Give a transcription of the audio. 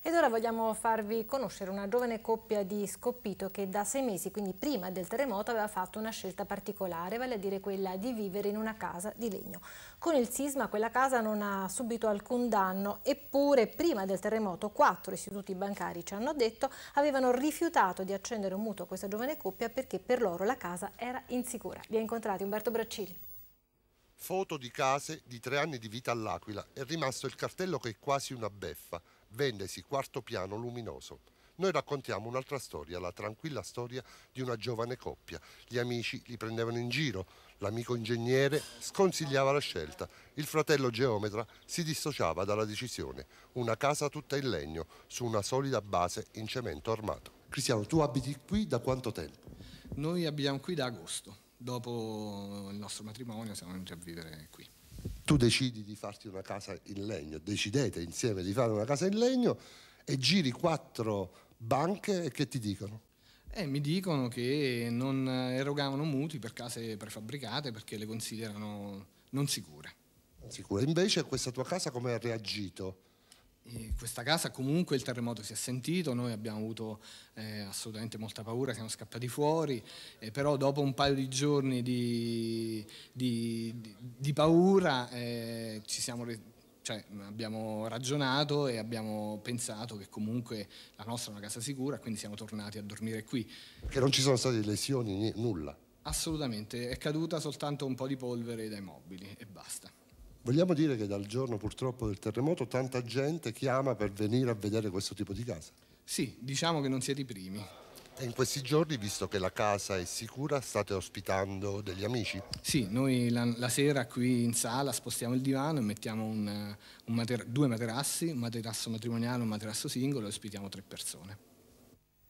Ed ora vogliamo farvi conoscere una giovane coppia di Scoppito che da sei mesi, quindi prima del terremoto, aveva fatto una scelta particolare, vale a dire quella di vivere in una casa di legno. Con il sisma quella casa non ha subito alcun danno, eppure prima del terremoto quattro istituti bancari ci hanno detto avevano rifiutato di accendere un mutuo a questa giovane coppia perché per loro la casa era insicura. Vi ha incontrati Umberto Braccini. Foto di case di tre anni di vita all'Aquila. È rimasto il cartello che è quasi una beffa vendesi quarto piano luminoso. Noi raccontiamo un'altra storia, la tranquilla storia di una giovane coppia. Gli amici li prendevano in giro, l'amico ingegnere sconsigliava la scelta, il fratello geometra si dissociava dalla decisione. Una casa tutta in legno, su una solida base in cemento armato. Cristiano, tu abiti qui da quanto tempo? Noi abitiamo qui da agosto. Dopo il nostro matrimonio siamo venuti a vivere qui tu decidi di farti una casa in legno, decidete insieme di fare una casa in legno e giri quattro banche e che ti dicono? Eh, mi dicono che non erogavano mutui per case prefabbricate perché le considerano non sicure. Sicure. Invece questa tua casa come ha reagito? questa casa comunque il terremoto si è sentito, noi abbiamo avuto eh, assolutamente molta paura, siamo scappati fuori, eh, però dopo un paio di giorni di, di, di, di paura eh, siamo, cioè, abbiamo ragionato e abbiamo pensato che comunque la nostra è una casa sicura, quindi siamo tornati a dormire qui. Perché non ci sono state lesioni, nulla? Assolutamente, è caduta soltanto un po' di polvere dai mobili e basta. Vogliamo dire che dal giorno purtroppo del terremoto tanta gente chiama per venire a vedere questo tipo di casa? Sì, diciamo che non siete i primi. E in questi giorni, visto che la casa è sicura, state ospitando degli amici? Sì, noi la, la sera qui in sala spostiamo il divano e mettiamo un, un mater due materassi, un materasso matrimoniale e un materasso singolo e ospitiamo tre persone.